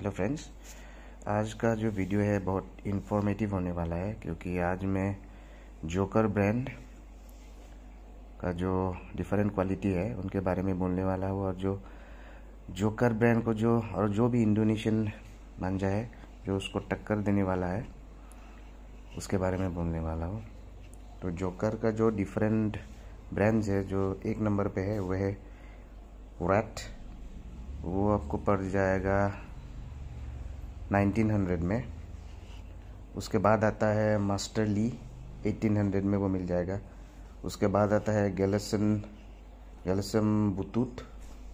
hello friends आज का जो वीडियो है बहुत इन्फॉर्मेटिव होने वाला है क्योंकि आज मैं जोकर ब्रांड का जो डिफरेंट क्वालिटी है उनके बारे में बोलने वाला हूँ और जो जोकर ब्रांड को जो और जो भी इंडोनेशियन बन जाए जो उसको टक्कर देने वाला है उसके बारे में बोलने वाला हूँ तो जोकर का जो डिफरेंट ब्रांड्स है जो एक नंबर पर है वह है वैट वो आपको पड़ जाएगा 1900 में उसके बाद आता है मास्टर ली 1800 में वो मिल जाएगा उसके बाद आता है गैलेसन गैलसम बुतूत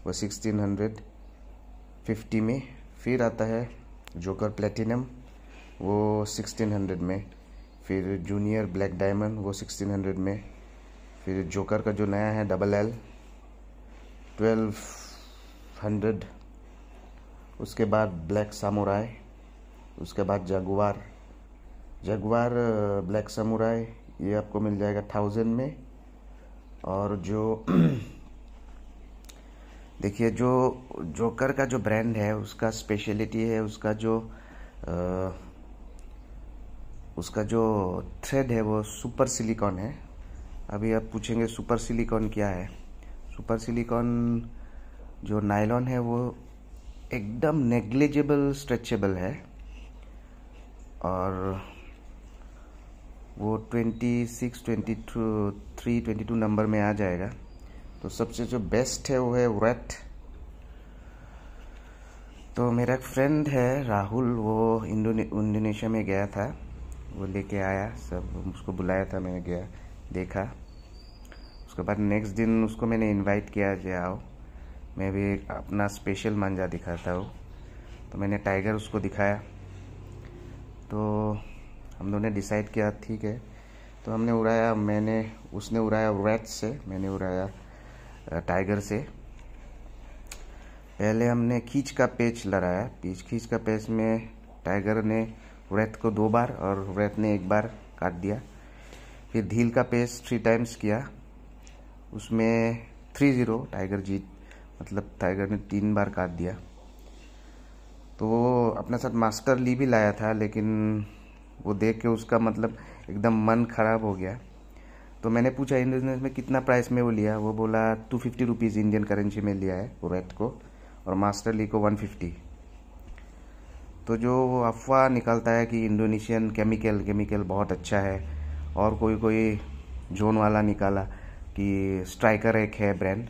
वो 1650 में फिर आता है जोकर प्लेटिनम वो 1600 में फिर जूनियर ब्लैक डायमंड वो 1600 में फिर जोकर का जो नया है डबल एल 1200 उसके बाद ब्लैक सामुराई उसके बाद जगवार जगवार ब्लैक समुराई ये आपको मिल जाएगा थाउजेंड में और जो देखिए जो जोकर का जो ब्रांड है उसका स्पेशलिटी है उसका जो आ, उसका जो थ्रेड है वो सुपर सिलिकॉन है अभी आप पूछेंगे सुपर सिलिकॉन क्या है सुपर सिलिकॉन जो नायलॉन है वो एकदम नेग्लिजिबल स्ट्रेचेबल है और वो twenty six twenty two three twenty two number में आ जाएगा तो सबसे जो बेस्ट है वो है रेट तो मेरा एक फ्रेंड है राहुल वो इंडोनेशिया में गया था वो लेके आया सब उसको बुलाया था मैंने गया देखा उसके बाद नेक्स्ट दिन उसको मैंने इनवाइट किया आओ मैं भी अपना स्पेशल मांझा दिखाता हूँ तो मैंने टाइगर उसको दिखाया तो हम लोगों ने डिसाइड किया ठीक है तो हमने उड़ाया मैंने उसने उड़ाया रैट से मैंने उड़ाया टाइगर से पहले हमने खींच का पेच लड़ाया पीच खींच का पेच में टाइगर ने रैत को दो बार और रैत ने एक बार काट दिया फिर ढील का पेच थ्री टाइम्स किया उसमें थ्री ज़ीरो टाइगर जीत मतलब टाइगर ने तीन बार काट दिया तो अपने साथ मास्टर ली भी लाया था लेकिन वो देख के उसका मतलब एकदम मन ख़राब हो गया तो मैंने पूछा इंडोनेशिया में कितना प्राइस में वो लिया वो बोला two fifty rupees Indian currency में लिया है वो रेट को और मास्टर ली को वन फिफ्टी तो जो अफवाह निकलता है कि इंडोनेशियन केमिकल केमिकल बहुत अच्छा है और कोई कोई जोन वाला निकाला कि स्ट्राइकर एक है ब्रांड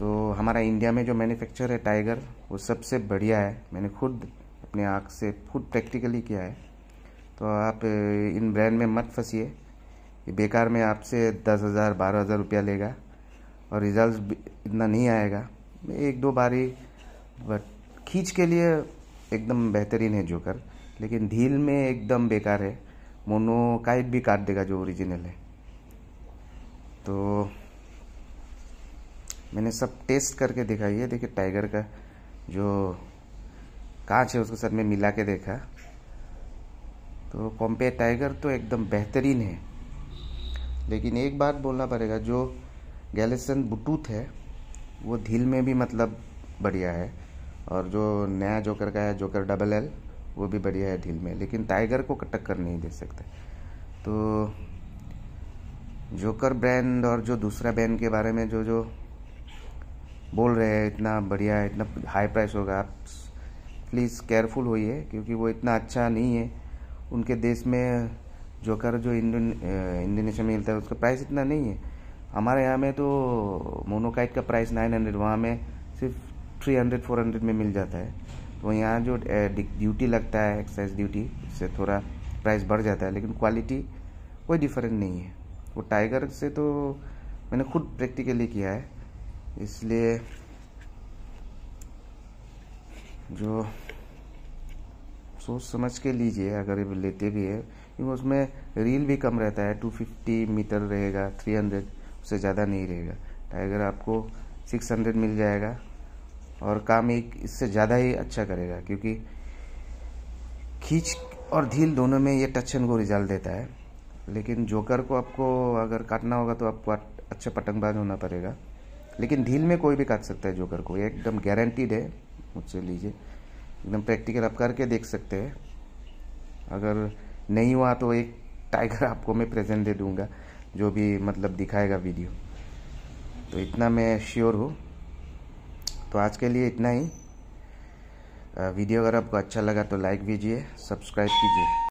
तो हमारा इंडिया में जो मैन्युफैक्चर है टाइगर वो सबसे बढ़िया है मैंने खुद अपने आँख से खुद प्रैक्टिकली किया है तो आप इन ब्रांड में मत फंसीए ये बेकार में आपसे दस हज़ार बारह हज़ार रुपया लेगा और रिजल्ट इतना नहीं आएगा एक दो बारी बट खींच के लिए एकदम बेहतरीन है जोकर लेकिन ढील में एकदम बेकार है मोनोकाइट भी काट देगा जो ओरिजिनल है तो मैंने सब टेस्ट करके देखा ये देखिए टाइगर का जो कांच है उसको सर में मिला के देखा तो पॉम्पे टाइगर तो एकदम बेहतरीन है लेकिन एक बात बोलना पड़ेगा जो गैलेसन ब्लूटूथ है वो धील में भी मतलब बढ़िया है और जो नया जोकर का है जोकर डबल एल वो भी बढ़िया है ढील में लेकिन टाइगर को टक्कर नहीं दे सकते तो जोकर ब्रांड और जो दूसरा ब्रांड के बारे में जो जो बोल रहे हैं इतना बढ़िया है इतना हाई प्राइस होगा आप प्लीज़ केयरफुल होइए क्योंकि वो इतना अच्छा नहीं है उनके देश में जोकर जो इंडोनेशिया में मिलता है उसका प्राइस इतना नहीं है हमारे यहाँ में तो मोनोकाइट का प्राइस नाइन हंड्रेड वहाँ में सिर्फ थ्री हंड्रेड फोर हंड्रेड में मिल जाता है तो यहाँ जो ड्यूटी लगता है एक्साइज ड्यूटी उससे थोड़ा प्राइस बढ़ जाता है लेकिन क्वालिटी कोई डिफरेंट नहीं है वो टाइगर से तो मैंने खुद प्रैक्टिकली किया है इसलिए जो सोच समझ के लीजिए अगर लेते भी है क्योंकि उसमें रील भी कम रहता है 250 मीटर रहेगा 300 उससे ज़्यादा नहीं रहेगा टाइगर आपको 600 मिल जाएगा और काम एक इससे ज़्यादा ही अच्छा करेगा क्योंकि खींच और ढील दोनों में ये टच एंड गो रिजल्ट देता है लेकिन जोकर को आपको अगर काटना होगा तो आपको अच्छा पटंगबाज होना पड़ेगा लेकिन ढील में कोई भी काट सकता है जोकर को एकदम गारंटीड है मुझसे लीजिए एकदम प्रैक्टिकल आप करके देख सकते हैं अगर नहीं हुआ तो एक टाइगर आपको मैं प्रेजेंट दे दूंगा जो भी मतलब दिखाएगा वीडियो तो इतना मैं श्योर हूँ तो आज के लिए इतना ही वीडियो अगर आपको अच्छा लगा तो लाइक कीजिए सब्सक्राइब कीजिए